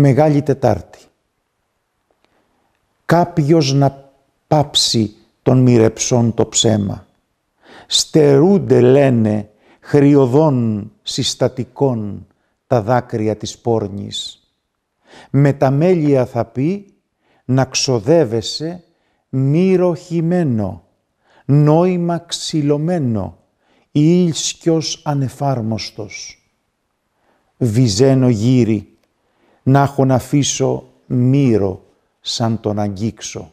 Μεγάλη Τετάρτη. Κάποιος να πάψει τον μοιρεψών το ψέμα. Στερούνται λένε χριωδών συστατικών τα δάκρυα της πόρνης. Με τα μέλια θα πει να ξοδεύεσαι μυροχημένο, νόημα ξυλωμένο, ήλσκιος ανεφάρμοστος. Βυζένο γύρι να έχω να αφήσω μύρο σαν τον αγγίξω.